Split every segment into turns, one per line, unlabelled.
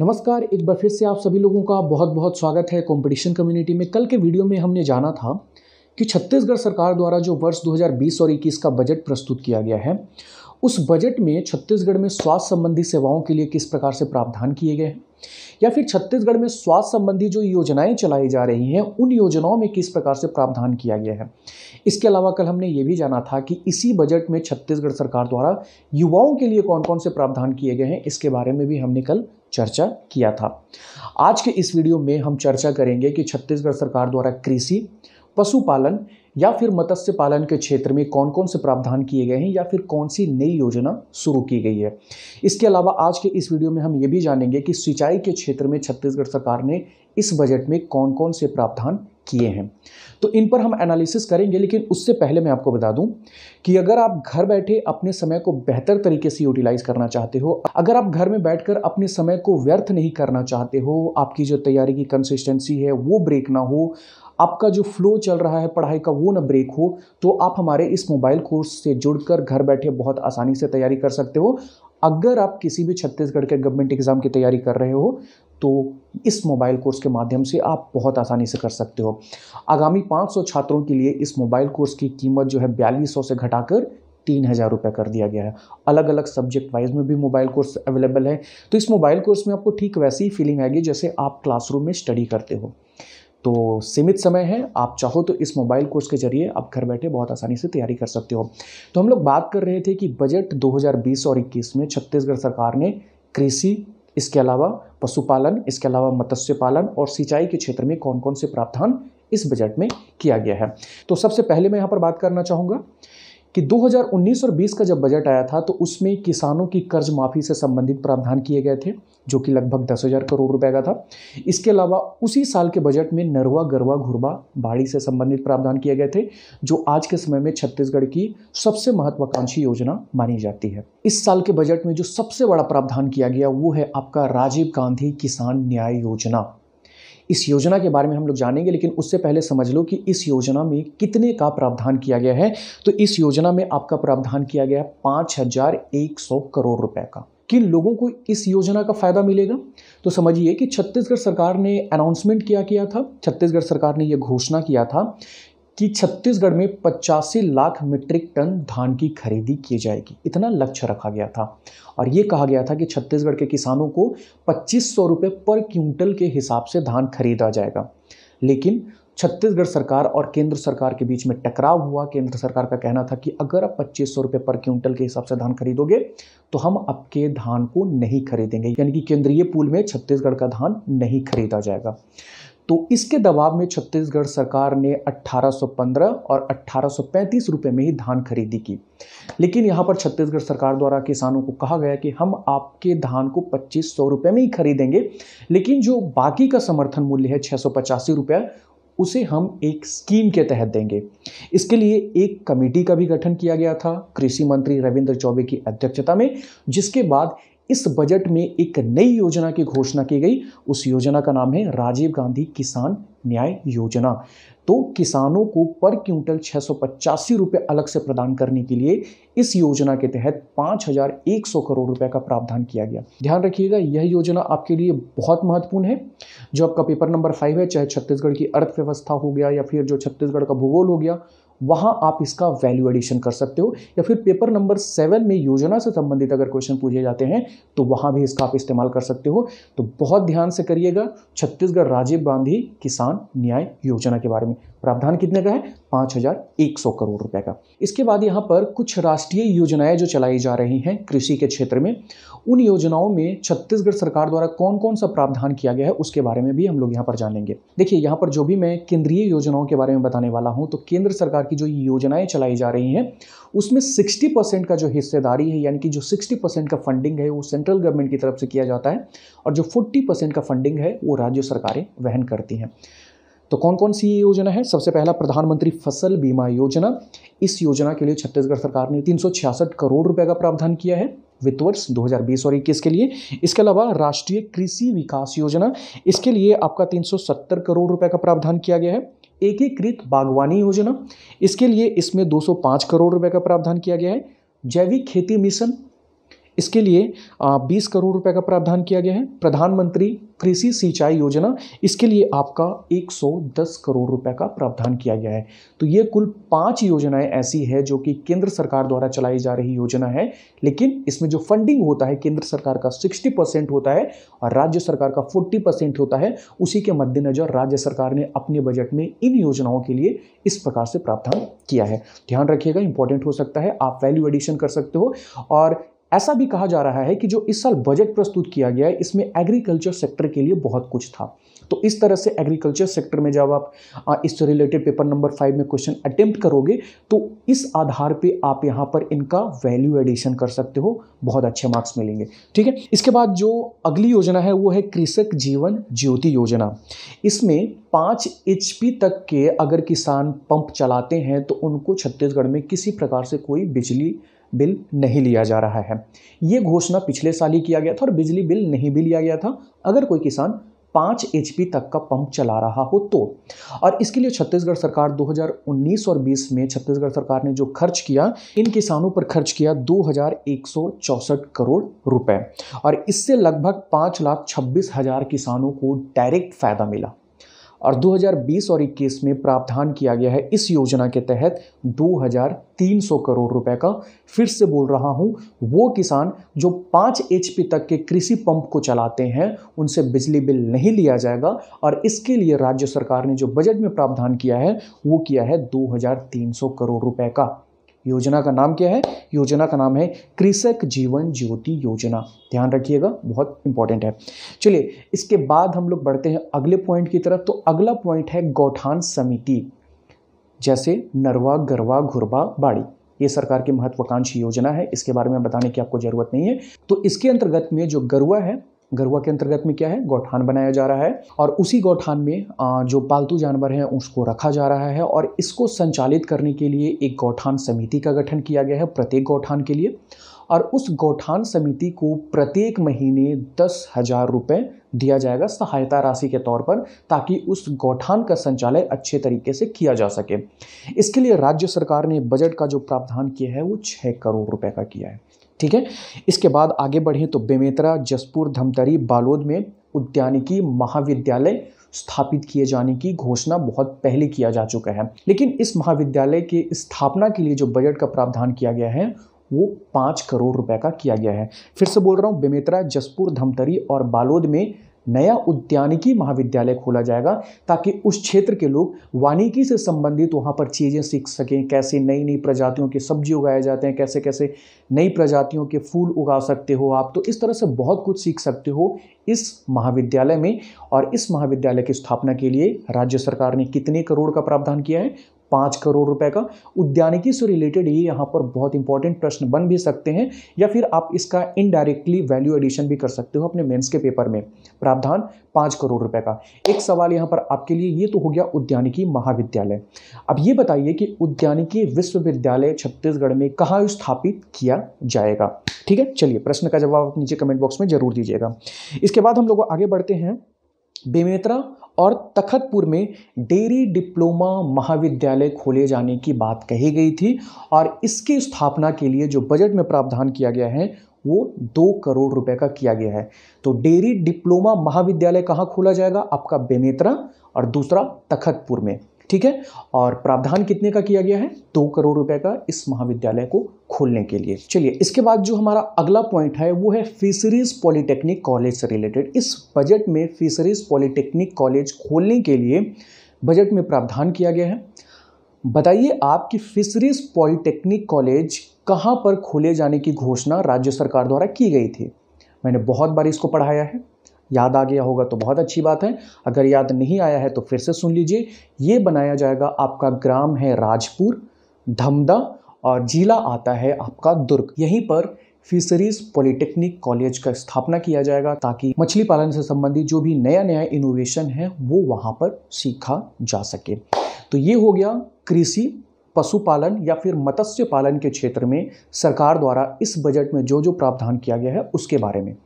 नमस्कार एक बार फिर से आप सभी लोगों का बहुत बहुत स्वागत है कंपटीशन कम्युनिटी में कल के वीडियो में हमने जाना था कि छत्तीसगढ़ सरकार द्वारा जो वर्ष 2020 और 21 का बजट प्रस्तुत किया गया है उस बजट में छत्तीसगढ़ में स्वास्थ्य संबंधी सेवाओं के लिए किस प्रकार से प्रावधान किए गए हैं या फिर छत्तीसगढ़ में स्वास्थ्य संबंधी जो योजनाएं चलाई जा रही हैं उन योजनाओं में किस प्रकार से प्रावधान किया गया है इसके अलावा कल हमने ये भी जाना था कि इसी बजट में छत्तीसगढ़ सरकार द्वारा युवाओं के लिए कौन कौन से प्रावधान किए गए हैं इसके बारे में भी हमने कल चर्चा किया था आज के इस वीडियो में हम चर्चा करेंगे कि छत्तीसगढ़ सरकार द्वारा कृषि पशुपालन या फिर मत्स्य पालन के क्षेत्र में कौन कौन से प्रावधान किए गए हैं या फिर कौन सी नई योजना शुरू की गई है इसके अलावा आज के इस वीडियो में हम ये भी जानेंगे कि सिंचाई के क्षेत्र में छत्तीसगढ़ सरकार ने इस बजट में कौन कौन से प्रावधान किए हैं तो इन पर हम एनालिसिस करेंगे लेकिन उससे पहले मैं आपको बता दूं कि अगर आप घर बैठे अपने समय को बेहतर तरीके से यूटिलाइज करना चाहते हो अगर आप घर में बैठकर अपने समय को व्यर्थ नहीं करना चाहते हो आपकी जो तैयारी की कंसिस्टेंसी है वो ब्रेक ना हो आपका जो फ्लो चल रहा है पढ़ाई का वो ना ब्रेक हो तो आप हमारे इस मोबाइल कोर्स से जुड़कर घर बैठे बहुत आसानी से तैयारी कर सकते हो अगर आप किसी भी छत्तीसगढ़ के गवर्नमेंट एग्ज़ाम की तैयारी कर रहे हो तो इस मोबाइल कोर्स के माध्यम से आप बहुत आसानी से कर सकते हो आगामी 500 छात्रों के लिए इस मोबाइल कोर्स की कीमत जो है बयालीस से घटाकर तीन हज़ार रुपये कर दिया गया है अलग अलग सब्जेक्ट वाइज में भी मोबाइल कोर्स अवेलेबल है तो इस मोबाइल कोर्स में आपको ठीक वैसी ही फीलिंग आएगी जैसे आप क्लासरूम में स्टडी करते हो तो सीमित समय है आप चाहो तो इस मोबाइल कोर्स के जरिए आप घर बैठे बहुत आसानी से तैयारी कर सकते हो तो हम लोग बात कर रहे थे कि बजट 2020 और 21 में छत्तीसगढ़ सरकार ने कृषि इसके अलावा पशुपालन इसके अलावा मत्स्य पालन और सिंचाई के क्षेत्र में कौन कौन से प्रावधान इस बजट में किया गया है तो सबसे पहले मैं यहाँ पर बात करना चाहूँगा कि 2019 और 20 का जब बजट आया था तो उसमें किसानों की कर्ज माफ़ी से संबंधित प्रावधान किए गए थे जो कि लगभग दस हज़ार करोड़ रुपए का था इसके अलावा उसी साल के बजट में नरवा गरवा घुरबा बाड़ी से संबंधित प्रावधान किए गए थे जो आज के समय में छत्तीसगढ़ की सबसे महत्वाकांक्षी योजना मानी जाती है इस साल के बजट में जो सबसे बड़ा प्रावधान किया गया वो है आपका राजीव गांधी किसान न्याय योजना इस योजना के बारे में हम लोग जानेंगे लेकिन उससे पहले समझ लो कि इस योजना में कितने का प्रावधान किया गया है तो इस योजना में आपका प्रावधान किया गया है पाँच हज़ार एक सौ करोड़ रुपए का किन लोगों को इस योजना का फ़ायदा मिलेगा तो समझिए कि छत्तीसगढ़ सरकार ने अनाउंसमेंट किया किया था छत्तीसगढ़ सरकार ने यह घोषणा किया था कि छत्तीसगढ़ में पचासी लाख मीट्रिक टन धान की खरीदी की जाएगी इतना लक्ष्य रखा गया था और ये कहा गया था कि छत्तीसगढ़ के किसानों को पच्चीस सौ रुपये पर क्विंटल के हिसाब से धान खरीदा जाएगा लेकिन छत्तीसगढ़ सरकार और केंद्र सरकार के बीच में टकराव हुआ केंद्र सरकार का कहना था कि अगर आप पच्चीस सौ रुपये पर क्विंटल के हिसाब से धान खरीदोगे तो हम आपके धान को नहीं खरीदेंगे यानी कि केंद्रीय पूल में छत्तीसगढ़ का धान नहीं खरीदा जाएगा तो इसके दबाव में छत्तीसगढ़ सरकार ने 1815 और 1835 रुपए में ही धान खरीदी की लेकिन यहाँ पर छत्तीसगढ़ सरकार द्वारा किसानों को कहा गया कि हम आपके धान को पच्चीस सौ रुपये में ही खरीदेंगे लेकिन जो बाकी का समर्थन मूल्य है छः सौ पचासी रुपया उसे हम एक स्कीम के तहत देंगे इसके लिए एक कमेटी का भी गठन किया गया था कृषि मंत्री रविंद्र चौबे की अध्यक्षता में जिसके बाद इस बजट में एक नई योजना की घोषणा की गई उस योजना का नाम है राजीव गांधी किसान न्याय योजना तो किसानों को पर क्विंटल छः सौ पचासी अलग से प्रदान करने के लिए इस योजना के तहत 5,100 हज़ार एक सौ करोड़ रुपए का प्रावधान किया गया ध्यान रखिएगा यह योजना आपके लिए बहुत महत्वपूर्ण है जो आपका पेपर नंबर फाइव है चाहे छत्तीसगढ़ की अर्थव्यवस्था हो गया या फिर जो छत्तीसगढ़ का भूगोल हो गया वहां आप इसका वैल्यू एडिशन कर सकते हो या फिर पेपर नंबर सेवन में योजना से संबंधित अगर क्वेश्चन पूछे जाते हैं तो वहां भी इसका आप इस्तेमाल कर सकते हो तो बहुत ध्यान से करिएगा छत्तीसगढ़ राजीव गांधी किसान न्याय योजना के बारे में प्रावधान कितने का है पाँच हजार एक सौ करोड़ रुपए का इसके बाद यहाँ पर कुछ राष्ट्रीय योजनाएं जो चलाई जा रही हैं कृषि के क्षेत्र में उन योजनाओं में छत्तीसगढ़ सरकार द्वारा कौन कौन सा प्रावधान किया गया है उसके बारे में भी हम लोग यहाँ पर जानेंगे देखिए यहाँ पर जो भी मैं केंद्रीय योजनाओं के बारे में बताने वाला हूँ तो केंद्र सरकार की जो योजनाएं चलाई जा रही हैं उसमें सिक्सटी परसेंट का जो हिस्सेदारी है यानी कि जो सिक्सटी परसेंट का फंडिंग है वो सेंट्रल गवर्नमेंट की तरफ से किया जाता है और जो फोर्टी परसेंट का फंडिंग है वो राज्य सरकारें वहन करती हैं तो कौन कौन सी ये योजना है सबसे पहला प्रधानमंत्री फसल बीमा योजना इस योजना के लिए छत्तीसगढ़ सरकार ने तीन करोड़ रुपये का प्रावधान किया है वित्त वर्ष 2020 और इक्कीस के लिए इसके अलावा राष्ट्रीय कृषि विकास योजना इसके लिए आपका 370 करोड़ रुपए का प्रावधान किया गया है एकीकृत बागवानी योजना इसके लिए इसमें 205 करोड़ रुपए का प्रावधान किया गया है जैविक खेती मिशन इसके लिए बीस करोड़ रुपए का प्रावधान किया गया है प्रधानमंत्री कृषि सिंचाई योजना इसके लिए आपका 110 करोड़ रुपए का प्रावधान किया गया है तो ये कुल पांच योजनाएं ऐसी है जो कि केंद्र सरकार द्वारा चलाई जा रही योजना है लेकिन इसमें जो फंडिंग होता है केंद्र सरकार का 60 परसेंट होता है और राज्य सरकार का 40 परसेंट होता है उसी के मद्देनजर राज्य सरकार ने अपने बजट में इन योजनाओं के लिए इस प्रकार से प्रावधान किया है ध्यान रखिएगा इंपॉर्टेंट हो सकता है आप वैल्यू एडिशन कर सकते हो और ऐसा भी कहा जा रहा है कि जो इस साल बजट प्रस्तुत किया गया है इसमें एग्रीकल्चर सेक्टर के लिए बहुत कुछ था तो इस तरह से एग्रीकल्चर सेक्टर में जब आप इससे रिलेटेड पेपर नंबर फाइव में क्वेश्चन अटेम्प्ट करोगे तो इस आधार पे आप यहाँ पर इनका वैल्यू एडिशन कर सकते हो बहुत अच्छे मार्क्स मिलेंगे ठीक है इसके बाद जो अगली योजना है वो है कृषक जीवन ज्योति योजना इसमें पाँच एच तक के अगर किसान पंप चलाते हैं तो उनको छत्तीसगढ़ में किसी प्रकार से कोई बिजली बिल नहीं लिया जा रहा है ये घोषणा पिछले साल ही किया गया था और बिजली बिल नहीं भी लिया गया था अगर कोई किसान पाँच एच तक का पंप चला रहा हो तो और इसके लिए छत्तीसगढ़ सरकार 2019 और 20 में छत्तीसगढ़ सरकार ने जो खर्च किया इन किसानों पर खर्च किया दो करोड़ रुपए और इससे लगभग पाँच लाख छब्बीस हज़ार किसानों को डायरेक्ट फायदा मिला और 2020 और 21 में प्रावधान किया गया है इस योजना के तहत 2,300 करोड़ रुपए का फिर से बोल रहा हूं वो किसान जो 5 एच तक के कृषि पंप को चलाते हैं उनसे बिजली बिल नहीं लिया जाएगा और इसके लिए राज्य सरकार ने जो बजट में प्रावधान किया है वो किया है 2,300 करोड़ रुपए का योजना का नाम क्या है योजना का नाम है कृषक जीवन ज्योति योजना ध्यान रखिएगा बहुत इंपॉर्टेंट है चलिए इसके बाद हम लोग बढ़ते हैं अगले पॉइंट की तरफ तो अगला पॉइंट है गौठान समिति जैसे नरवा गरवा घुरबा बाड़ी ये सरकार की महत्वाकांक्षी योजना है इसके बारे में बताने की आपको जरूरत नहीं है तो इसके अंतर्गत में जो गरुआ है गरुआ के अंतर्गत में क्या है गौठान बनाया जा रहा है और उसी गौठान में जो पालतू जानवर हैं उसको रखा जा रहा है और इसको संचालित करने के लिए एक गौठान समिति का गठन किया गया है प्रत्येक गौठान के लिए और उस गौठान समिति को प्रत्येक महीने दस हज़ार रुपये दिया जाएगा सहायता राशि के तौर पर ताकि उस गौठान का संचालन अच्छे तरीके से किया जा सके इसके लिए राज्य सरकार ने बजट का जो प्रावधान किया है वो छः करोड़ रुपये का किया है ठीक है इसके बाद आगे बढ़ें तो बेमेतरा जसपुर धमतरी बालोद में उद्यानिकी महाविद्यालय स्थापित किए जाने की घोषणा बहुत पहले किया जा चुका है लेकिन इस महाविद्यालय के स्थापना के लिए जो बजट का प्रावधान किया गया है वो पाँच करोड़ रुपए का किया गया है फिर से बोल रहा हूँ बेमेतरा जसपुर धमतरी और बालोद में नया उद्यानिकी महाविद्यालय खोला जाएगा ताकि उस क्षेत्र के लोग वानिकी से संबंधित वहाँ पर चीज़ें सीख सकें कैसे नई नई प्रजातियों की सब्जी उगाए जाते हैं कैसे कैसे नई प्रजातियों के फूल उगा सकते हो आप तो इस तरह से बहुत कुछ सीख सकते हो इस महाविद्यालय में और इस महाविद्यालय की स्थापना के लिए राज्य सरकार ने कितने करोड़ का प्रावधान किया है पाँच करोड़ रुपए का उद्यानिकी से रिलेटेड ये यहाँ पर बहुत इंपॉर्टेंट प्रश्न बन भी सकते हैं या फिर आप इसका इनडायरेक्टली वैल्यू एडिशन भी कर सकते हो अपने मेंस के पेपर में प्रावधान पाँच करोड़ रुपए का एक सवाल यहाँ पर आपके लिए ये तो हो गया उद्यानिकी महाविद्यालय अब ये बताइए कि उद्यानिकी विश्वविद्यालय छत्तीसगढ़ में कहाँ स्थापित किया जाएगा ठीक है चलिए प्रश्न का जवाब आप नीचे कमेंट बॉक्स में जरूर दीजिएगा इसके बाद हम लोग आगे बढ़ते हैं बेमेतरा और तखतपुर में डेयरी डिप्लोमा महाविद्यालय खोले जाने की बात कही गई थी और इसकी स्थापना के लिए जो बजट में प्रावधान किया गया है वो दो करोड़ रुपए का किया गया है तो डेयरी डिप्लोमा महाविद्यालय कहाँ खोला जाएगा आपका बेमेतरा और दूसरा तखतपुर में ठीक है और प्रावधान कितने का किया गया है दो करोड़ रुपए का इस महाविद्यालय को खोलने के लिए चलिए इसके बाद जो हमारा अगला पॉइंट है वो है फिशरीज पॉलिटेक्निक कॉलेज से रिलेटेड इस बजट में फिशरीज पॉलिटेक्निक कॉलेज खोलने के लिए बजट में प्रावधान किया गया है बताइए आप कि फिशरीज पॉलिटेक्निक कॉलेज कहाँ पर खोले जाने की घोषणा राज्य सरकार द्वारा की गई थी मैंने बहुत बार इसको पढ़ाया है याद आ गया होगा तो बहुत अच्छी बात है अगर याद नहीं आया है तो फिर से सुन लीजिए ये बनाया जाएगा आपका ग्राम है राजपुर धमदा और जिला आता है आपका दुर्ग यहीं पर फिशरीज पॉलिटेक्निक कॉलेज का स्थापना किया जाएगा ताकि मछली पालन से संबंधित जो भी नया नया इनोवेशन है वो वहाँ पर सीखा जा सके तो ये हो गया कृषि पशुपालन या फिर मत्स्य पालन के क्षेत्र में सरकार द्वारा इस बजट में जो जो प्रावधान किया गया है उसके बारे में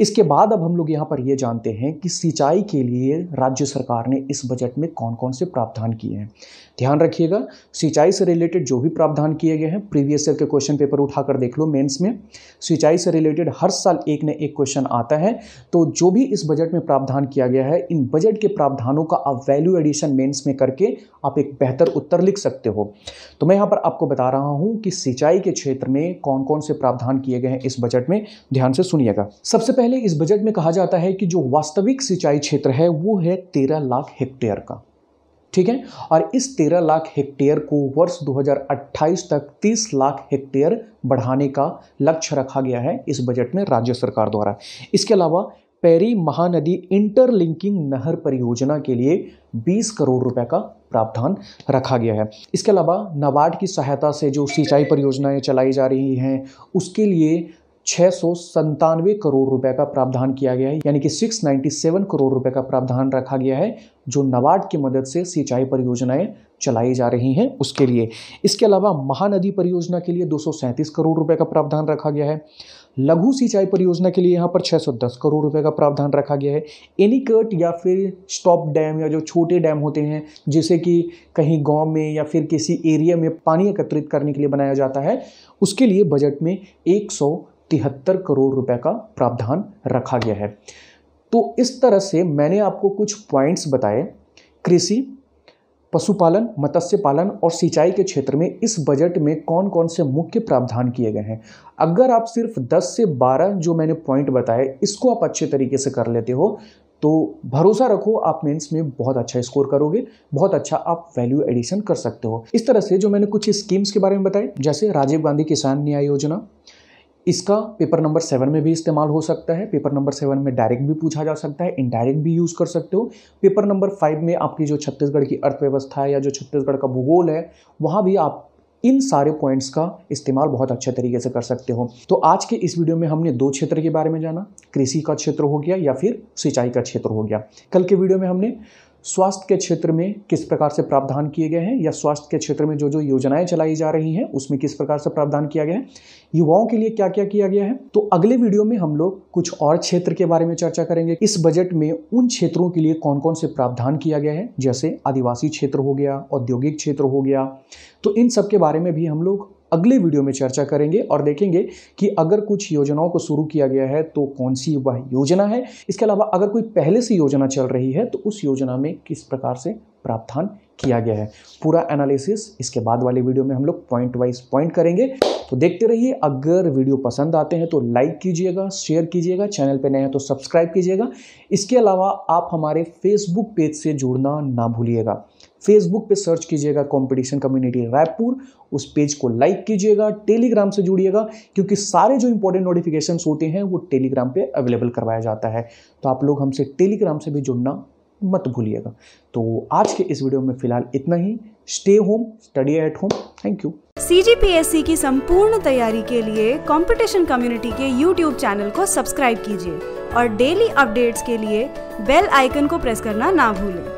इसके बाद अब हम लोग यहाँ पर ये जानते हैं कि सिंचाई के लिए राज्य सरकार ने इस बजट में कौन कौन से प्रावधान किए हैं ध्यान रखिएगा सिंचाई से रिलेटेड जो भी प्रावधान किए गए हैं प्रीवियस ईयर के क्वेश्चन पेपर उठाकर देख लो मेंस में सिंचाई से रिलेटेड हर साल एक न एक क्वेश्चन आता है तो जो भी इस बजट में प्रावधान किया गया है इन बजट के प्रावधानों का आप वैल्यू एडिशन मेन्स में करके आप एक बेहतर उत्तर लिख सकते हो तो मैं यहाँ पर आपको बता रहा हूँ कि सिंचाई के क्षेत्र में कौन कौन से प्रावधान किए गए हैं इस बजट में ध्यान से सुनिएगा सबसे पहले इस बजट में कहा जाता है कि जो वास्तविक सिंचाई क्षेत्र है वो है तेरह लाख हेक्टेयर का ठीक है और इस तेरह लाख हेक्टेयर को वर्ष 2028 तक तीस लाख हेक्टेयर बढ़ाने का लक्ष्य रखा गया है इस बजट में राज्य सरकार द्वारा इसके अलावा पैरी महानदी इंटरलिंकिंग नहर परियोजना के लिए 20 करोड़ रुपए का प्रावधान रखा गया है इसके अलावा नाबार्ड की सहायता से जो सिंचाई परियोजनाएं चलाई जा रही हैं उसके लिए छह करोड़ रुपए का प्रावधान किया गया है यानी कि 697 करोड़ रुपए का प्रावधान रखा गया है जो नवाड की मदद से सिंचाई परियोजनाएं चलाई जा रही हैं उसके लिए इसके अलावा महानदी परियोजना के लिए दो करोड़ रुपए का प्रावधान रखा गया है लघु सिंचाई परियोजना के लिए यहाँ पर 610 करोड़ रुपए का प्रावधान रखा गया है एनीकट या फिर स्टॉप डैम या जो छोटे डैम होते हैं जिसे कि कहीं गांव में या फिर किसी एरिया में पानी एकत्रित करने के लिए बनाया जाता है उसके लिए बजट में एक तिहत्तर करोड़ रुपए का प्रावधान रखा गया है तो इस तरह से मैंने आपको कुछ पॉइंट्स बताए कृषि पशुपालन मत्स्य पालन और सिंचाई के क्षेत्र में इस बजट में कौन कौन से मुख्य प्रावधान किए गए हैं अगर आप सिर्फ 10 से 12 जो मैंने पॉइंट बताए इसको आप अच्छे तरीके से कर लेते हो तो भरोसा रखो आप मेंस में बहुत अच्छा स्कोर करोगे बहुत अच्छा आप वैल्यू एडिशन कर सकते हो इस तरह से जो मैंने कुछ स्कीम्स के बारे में बताए जैसे राजीव गांधी किसान न्याय योजना इसका पेपर नंबर सेवन में भी इस्तेमाल हो सकता है पेपर नंबर सेवन में डायरेक्ट भी पूछा जा सकता है इनडायरेक्ट भी यूज़ कर सकते हो पेपर नंबर फाइव में आपकी जो छत्तीसगढ़ की अर्थव्यवस्था है या जो छत्तीसगढ़ का भूगोल है वहाँ भी आप इन सारे पॉइंट्स का इस्तेमाल बहुत अच्छे तरीके से कर सकते हो तो आज के इस वीडियो में हमने दो क्षेत्र के बारे में जाना कृषि का क्षेत्र हो गया या फिर सिंचाई का क्षेत्र हो गया कल के वीडियो में हमने स्वास्थ्य के क्षेत्र में किस प्रकार से प्रावधान किए गए हैं या स्वास्थ्य के क्षेत्र में जो जो योजनाएं चलाई जा रही हैं उसमें किस प्रकार से प्रावधान किया गया है युवाओं के लिए क्या क्या किया गया है तो अगले वीडियो में हम लोग कुछ और क्षेत्र के बारे में चर्चा करेंगे इस बजट में उन क्षेत्रों के लिए कौन कौन से प्रावधान किया गया है जैसे आदिवासी क्षेत्र हो गया औद्योगिक क्षेत्र हो गया तो इन सब के बारे में भी हम लोग अगले वीडियो में चर्चा करेंगे और देखेंगे कि अगर कुछ योजनाओं को शुरू किया गया है तो कौन सी वह योजना है इसके अलावा अगर कोई पहले से योजना चल रही है तो उस योजना में किस प्रकार से प्रावधान किया गया है पूरा एनालिसिस इसके बाद वाले वीडियो में हम लोग पॉइंट वाइज पॉइंट करेंगे तो देखते रहिए अगर वीडियो पसंद आते हैं तो लाइक कीजिएगा शेयर कीजिएगा चैनल पर नए हैं तो सब्सक्राइब कीजिएगा इसके अलावा आप हमारे फेसबुक पेज से जुड़ना ना भूलिएगा फेसबुक पे सर्च कीजिएगा कंपटीशन कम्युनिटी रायपुर उस पेज को लाइक कीजिएगा टेलीग्राम से जुड़िएगा क्योंकि सारे जो इंपॉर्टेंट नोटिफिकेशन होते हैं वो टेलीग्राम पर अवेलेबल करवाया जाता है तो आप लोग हमसे टेलीग्राम से भी जुड़ना मत भूलिएगा तो आज के इस वीडियो में फिलहाल इतना ही stay home study at home thank you सी की संपूर्ण तैयारी के लिए कंपटीशन कम्युनिटी के यूट्यूब चैनल को सब्सक्राइब कीजिए और डेली अपडेट्स के लिए बेल आइकन को प्रेस करना ना भूलें